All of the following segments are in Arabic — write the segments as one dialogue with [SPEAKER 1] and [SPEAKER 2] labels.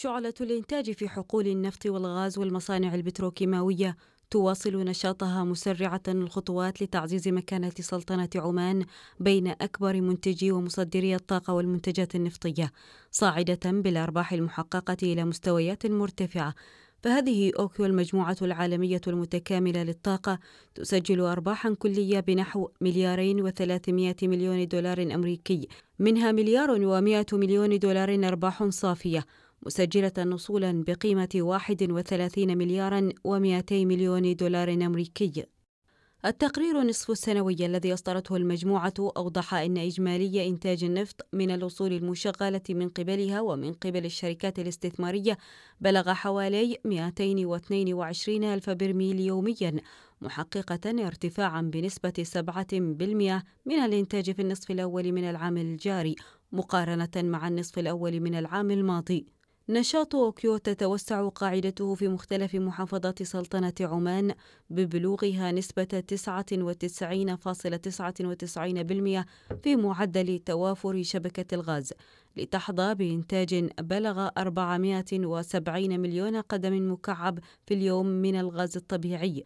[SPEAKER 1] شعلة الإنتاج في حقول النفط والغاز والمصانع البتروكيماوية تواصل نشاطها مسرعة الخطوات لتعزيز مكانة سلطنة عمان بين أكبر منتجي ومصدري الطاقة والمنتجات النفطية، صاعدة بالأرباح المحققة إلى مستويات مرتفعة. فهذه أوكيو المجموعة العالمية المتكاملة للطاقة تسجل أرباحا كلية بنحو مليارين وثلاثمائة مليون دولار أمريكي منها مليار ومائة مليون دولار أرباح صافية مسجلة نصولا بقيمة 31 مليار و200 مليون دولار أمريكي التقرير نصف السنوي الذي أصدرته المجموعة أوضح أن إجمالي إنتاج النفط من الأصول المشغلة من قبلها ومن قبل الشركات الاستثمارية بلغ حوالي 222 ألف برميل يومياً محققة ارتفاعاً بنسبة 7% من الإنتاج في النصف الأول من العام الجاري مقارنة مع النصف الأول من العام الماضي نشاط أوكيو تتوسع قاعدته في مختلف محافظات سلطنة عمان ببلوغها نسبة 99.99% في معدل توافر شبكة الغاز لتحظى بإنتاج بلغ 470 مليون قدم مكعب في اليوم من الغاز الطبيعي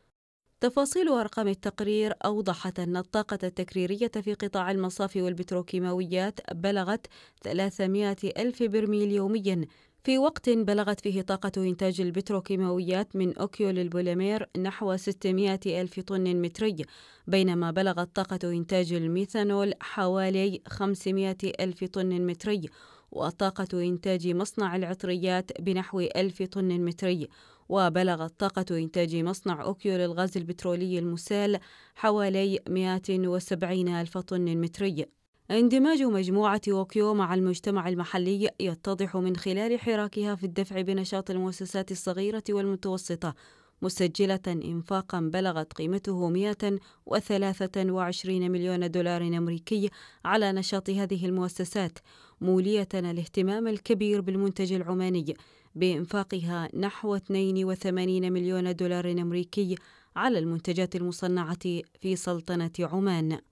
[SPEAKER 1] تفاصيل أرقام التقرير أوضحت أن الطاقة التكريرية في قطاع المصافي والبتروكيماويات بلغت 300 ألف برميل يومياً في وقت بلغت فيه طاقة إنتاج البتروكيماويات من أوكيو للبوليمير نحو 600 ألف طن متري بينما بلغت طاقة إنتاج الميثانول حوالي 500 ألف طن متري وطاقة إنتاج مصنع العطريات بنحو ألف طن متري وبلغت طاقة إنتاج مصنع أوكيو للغاز البترولي المسال حوالي 170 ألف طن متري اندماج مجموعة وكيو مع المجتمع المحلي يتضح من خلال حراكها في الدفع بنشاط المؤسسات الصغيرة والمتوسطة مسجلة إنفاقا بلغت قيمته 123 مليون دولار أمريكي على نشاط هذه المؤسسات مولية الاهتمام الكبير بالمنتج العماني بإنفاقها نحو 82 مليون دولار أمريكي على المنتجات المصنعة في سلطنة عمان